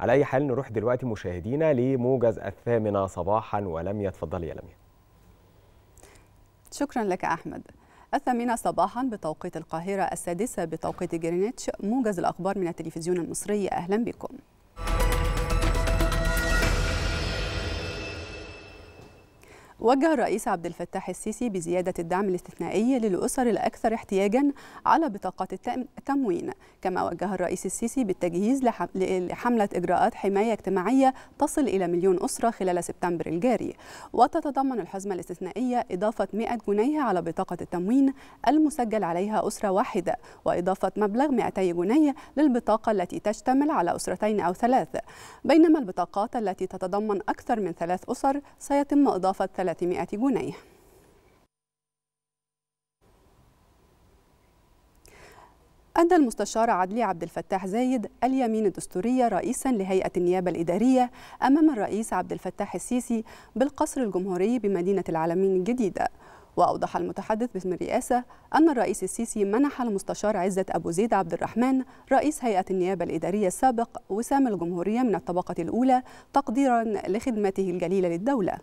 على أي حال نروح دلوقتي مشاهدينا لموجز الثامنة صباحا ولميا يتفضل يا لميا شكرا لك أحمد الثامنة صباحا بتوقيت القاهرة السادسة بتوقيت جرينتش موجز الأخبار من التلفزيون المصري أهلا بكم وجه الرئيس عبد الفتاح السيسي بزيادة الدعم الاستثنائي للأسر الأكثر احتياجا على بطاقات التموين كما وجه الرئيس السيسي بالتجهيز لحملة إجراءات حماية اجتماعية تصل إلى مليون أسرة خلال سبتمبر الجاري وتتضمن الحزمة الاستثنائية إضافة 100 جنيه على بطاقة التموين المسجل عليها أسرة واحدة وإضافة مبلغ 200 جنيه للبطاقة التي تشتمل على أسرتين أو ثلاث بينما البطاقات التي تتضمن أكثر من ثلاث أسر سيتم إضافة ثلاث 300 جنيه أدى المستشار عدلي عبد الفتاح زايد اليمين الدستورية رئيسا لهيئة النيابة الإدارية أمام الرئيس عبد الفتاح السيسي بالقصر الجمهوري بمدينة العالمين الجديدة وأوضح المتحدث باسم الرئاسة أن الرئيس السيسي منح المستشار عزة أبو زيد عبد الرحمن رئيس هيئة النيابة الإدارية السابق وسام الجمهورية من الطبقة الأولى تقديرا لخدمته الجليلة للدولة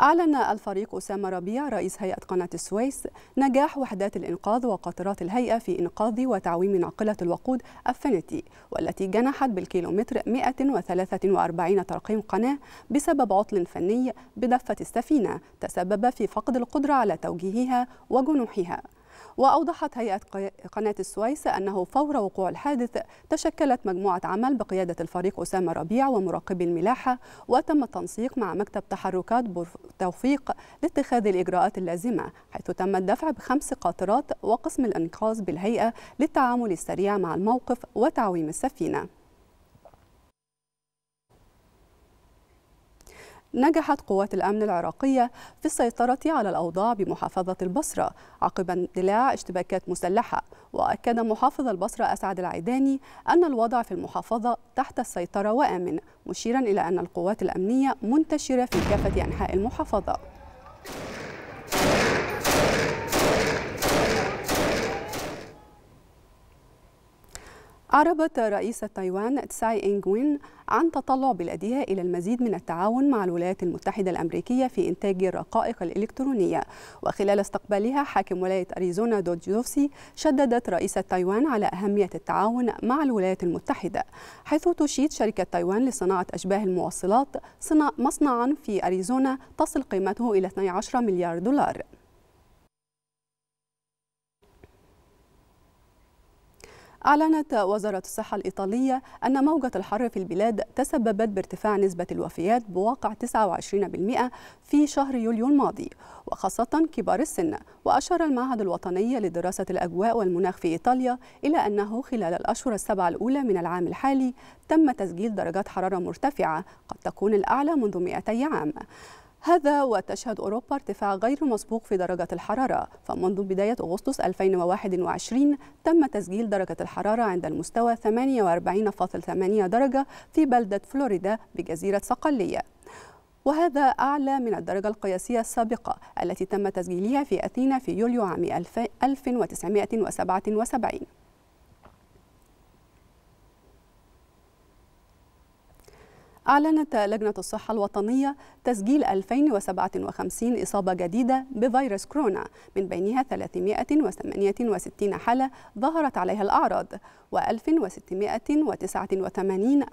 أعلن الفريق أسامة ربيع رئيس هيئة قناة السويس نجاح وحدات الإنقاذ وقاطرات الهيئة في إنقاذ وتعويم ناقلة الوقود أفنتي والتي جنحت بالكيلومتر 143 ترقيم قناة بسبب عطل فني بدفة السفينة تسبب في فقد القدرة على توجيهها وجنوحها وأوضحت هيئة قناة السويس أنه فور وقوع الحادث تشكلت مجموعة عمل بقيادة الفريق أسامة ربيع ومراقبي الملاحة وتم التنسيق مع مكتب تحركات توفيق لاتخاذ الإجراءات اللازمة حيث تم الدفع بخمس قاطرات وقسم الإنقاذ بالهيئة للتعامل السريع مع الموقف وتعويم السفينة نجحت قوات الأمن العراقية في السيطرة على الأوضاع بمحافظة البصرة عقب اندلاع اشتباكات مسلحة وأكد محافظ البصرة أسعد العيداني أن الوضع في المحافظة تحت السيطرة وآمن مشيرا إلى أن القوات الأمنية منتشرة في كافة أنحاء المحافظة أعربت رئيسة تايوان تساي وين عن تطلع بلادها إلى المزيد من التعاون مع الولايات المتحدة الأمريكية في إنتاج الرقائق الإلكترونية وخلال استقبالها حاكم ولاية أريزونا جوفسي شددت رئيسة تايوان على أهمية التعاون مع الولايات المتحدة حيث تشيد شركة تايوان لصناعة أشباه المواصلات مصنعا في أريزونا تصل قيمته إلى 12 مليار دولار أعلنت وزارة الصحة الإيطالية أن موجة الحر في البلاد تسببت بارتفاع نسبة الوفيات بواقع 29% في شهر يوليو الماضي وخاصة كبار السن وأشار المعهد الوطني لدراسة الأجواء والمناخ في إيطاليا إلى أنه خلال الأشهر السبعة الأولى من العام الحالي تم تسجيل درجات حرارة مرتفعة قد تكون الأعلى منذ 200 عام هذا وتشهد أوروبا ارتفاع غير مسبوق في درجة الحرارة فمنذ بداية أغسطس 2021 تم تسجيل درجة الحرارة عند المستوى 48.8 درجة في بلدة فلوريدا بجزيرة صقلية وهذا أعلى من الدرجة القياسية السابقة التي تم تسجيلها في أثينا في يوليو عام 1977 أعلنت لجنة الصحة الوطنية تسجيل 2057 إصابة جديدة بفيروس كورونا من بينها 368 حالة ظهرت عليها الأعراض و1689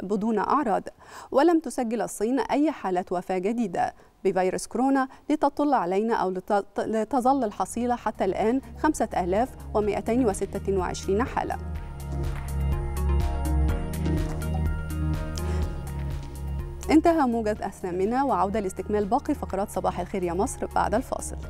بدون أعراض ولم تسجل الصين أي حالة وفاة جديدة بفيروس كورونا لتطل علينا أو لتظل الحصيلة حتى الآن 5226 حالة انتهى موجز أثنى منها وعودة لاستكمال باقي فقرات صباح الخير يا مصر بعد الفاصل